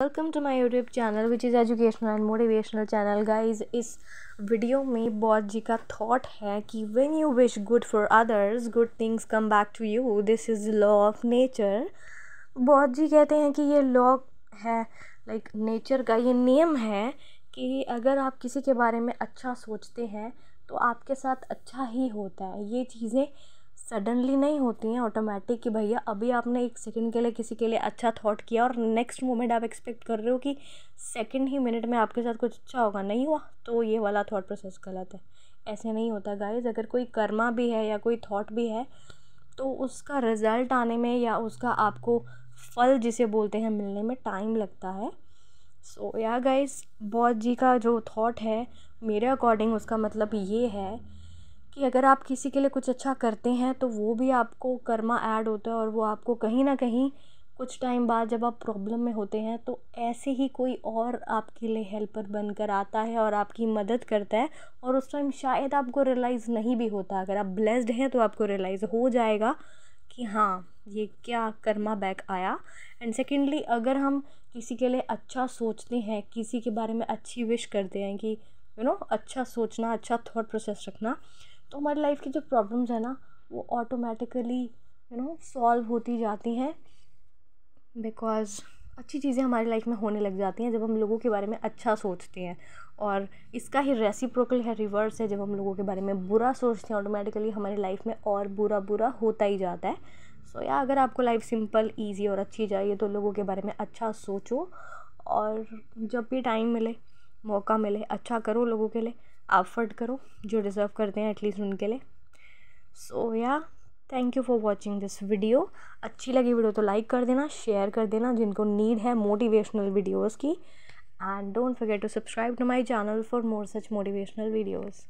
welcome to my YouTube channel which is educational and motivational channel guys इस video में बौद्ध जी का thought है कि when you wish good for others good things come back to you this is law of nature Buddha ji कहते हैं कि ये law है लाइक like, नेचर का ये नियम है कि अगर आप किसी के बारे में अच्छा सोचते हैं तो आपके साथ अच्छा ही होता है ये चीज़ें सडनली नहीं होती हैं ऑटोमेटिक कि भैया अभी आपने एक सेकंड के लिए किसी के लिए अच्छा थॉट किया और नेक्स्ट मोमेंट आप एक्सपेक्ट कर रहे हो कि सेकंड ही मिनट में आपके साथ कुछ अच्छा होगा नहीं हुआ तो ये वाला थॉट प्रोसेस गलत है ऐसे नहीं होता गाइज अगर कोई कर्मा भी है या कोई थॉट भी है तो उसका रिज़ल्ट आने में या उसका आपको फल जिसे बोलते हैं मिलने में टाइम लगता है सो या गाइज बौद्ध जी का जो थॉट है मेरे अकॉर्डिंग उसका मतलब ये है कि अगर आप किसी के लिए कुछ अच्छा करते हैं तो वो भी आपको कर्मा ऐड होता है और वो आपको कहीं ना कहीं कुछ टाइम बाद जब आप प्रॉब्लम में होते हैं तो ऐसे ही कोई और आपके लिए हेल्पर बनकर आता है और आपकी मदद करता है और उस टाइम शायद आपको रियलाइज़ नहीं भी होता अगर आप ब्लेस्ड हैं तो आपको रियलाइज़ हो जाएगा कि हाँ ये क्या कर्मा बैक आया एंड सेकेंडली अगर हम किसी के लिए अच्छा सोचते हैं किसी के बारे में अच्छी विश करते हैं कि यू you नो know, अच्छा सोचना अच्छा थॉट प्रोसेस रखना तो हमारी लाइफ की जो प्रॉब्लम्स है ना वो ऑटोमेटिकली यू नो सॉल्व होती जाती हैं बिकॉज़ अच्छी चीज़ें हमारी लाइफ में होने लग जाती हैं जब हम लोगों के बारे में अच्छा सोचते हैं और इसका ही रेसिप्रोकल है रिवर्स है जब हम लोगों के बारे में बुरा सोचते हैं ऑटोमेटिकली हमारी लाइफ में और बुरा बुरा होता ही जाता है सो so, या अगर आपको लाइफ सिंपल ईजी और अच्छी चाहिए तो लोगों के बारे में अच्छा सोचो और जब भी टाइम मिले मौका मिले अच्छा करो लोगों के लिए अफर्ड करो जो डिज़र्व करते हैं एटलीस्ट उनके लिए so yeah thank you for watching this video अच्छी लगी वीडियो तो लाइक कर देना शेयर कर देना जिनको नीड है मोटिवेशनल वीडियोज़ की and don't forget to subscribe to my channel for more such motivational videos